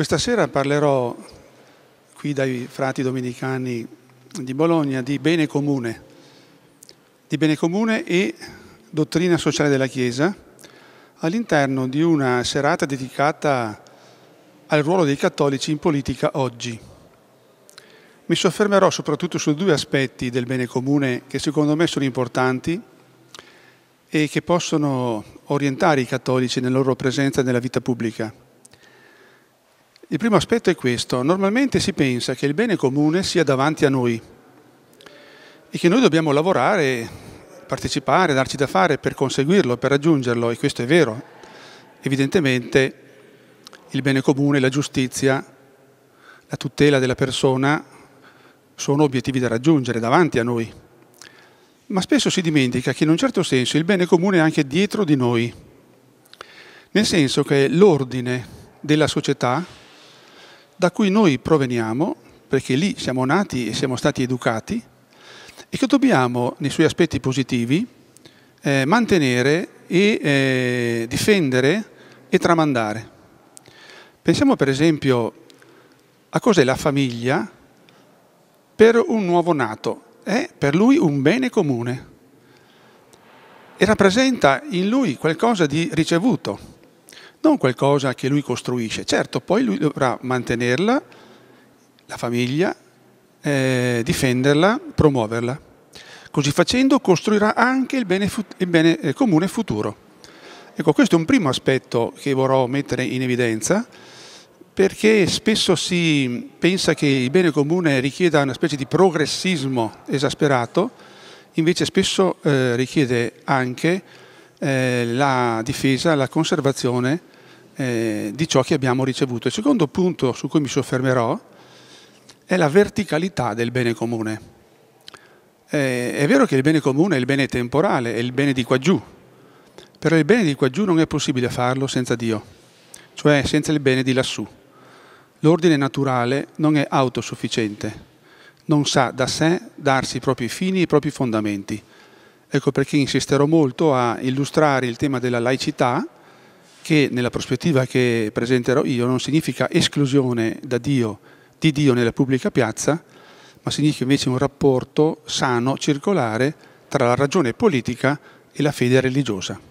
Questa sera parlerò qui dai frati domenicani di Bologna di bene comune, di bene comune e dottrina sociale della Chiesa all'interno di una serata dedicata al ruolo dei cattolici in politica oggi. Mi soffermerò soprattutto su due aspetti del bene comune che secondo me sono importanti e che possono orientare i cattolici nella loro presenza nella vita pubblica. Il primo aspetto è questo. Normalmente si pensa che il bene comune sia davanti a noi e che noi dobbiamo lavorare, partecipare, darci da fare per conseguirlo, per raggiungerlo, e questo è vero. Evidentemente il bene comune, la giustizia, la tutela della persona sono obiettivi da raggiungere davanti a noi. Ma spesso si dimentica che in un certo senso il bene comune è anche dietro di noi, nel senso che l'ordine della società da cui noi proveniamo, perché lì siamo nati e siamo stati educati, e che dobbiamo, nei suoi aspetti positivi, eh, mantenere e eh, difendere e tramandare. Pensiamo per esempio a cos'è la famiglia per un nuovo nato. È per lui un bene comune e rappresenta in lui qualcosa di ricevuto non qualcosa che lui costruisce. Certo, poi lui dovrà mantenerla, la famiglia, eh, difenderla, promuoverla. Così facendo costruirà anche il bene, il bene eh, comune futuro. Ecco, questo è un primo aspetto che vorrò mettere in evidenza perché spesso si pensa che il bene comune richieda una specie di progressismo esasperato, invece spesso eh, richiede anche eh, la difesa, la conservazione eh, di ciò che abbiamo ricevuto. Il secondo punto su cui mi soffermerò è la verticalità del bene comune. Eh, è vero che il bene comune è il bene temporale, è il bene di qua giù, però il bene di qua giù non è possibile farlo senza Dio, cioè senza il bene di lassù. L'ordine naturale non è autosufficiente, non sa da sé darsi i propri fini, e i propri fondamenti. Ecco perché insisterò molto a illustrare il tema della laicità, che nella prospettiva che presenterò io non significa esclusione da Dio, di Dio nella pubblica piazza, ma significa invece un rapporto sano, circolare, tra la ragione politica e la fede religiosa.